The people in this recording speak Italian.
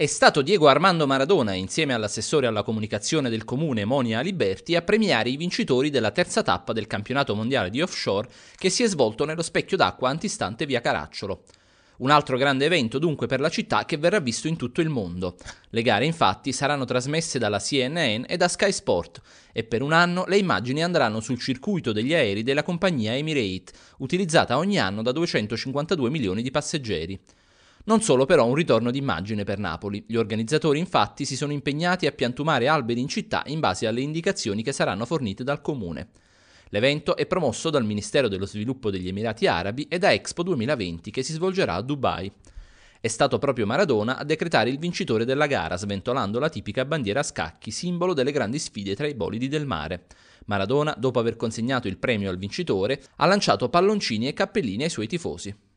È stato Diego Armando Maradona, insieme all'assessore alla comunicazione del comune Monia Liberti, a premiare i vincitori della terza tappa del campionato mondiale di offshore che si è svolto nello specchio d'acqua antistante via Caracciolo. Un altro grande evento dunque per la città che verrà visto in tutto il mondo. Le gare infatti saranno trasmesse dalla CNN e da Sky Sport e per un anno le immagini andranno sul circuito degli aerei della compagnia Emirate, utilizzata ogni anno da 252 milioni di passeggeri. Non solo però un ritorno d'immagine per Napoli. Gli organizzatori infatti si sono impegnati a piantumare alberi in città in base alle indicazioni che saranno fornite dal comune. L'evento è promosso dal Ministero dello Sviluppo degli Emirati Arabi e da Expo 2020 che si svolgerà a Dubai. È stato proprio Maradona a decretare il vincitore della gara, sventolando la tipica bandiera a scacchi, simbolo delle grandi sfide tra i bolidi del mare. Maradona, dopo aver consegnato il premio al vincitore, ha lanciato palloncini e cappellini ai suoi tifosi.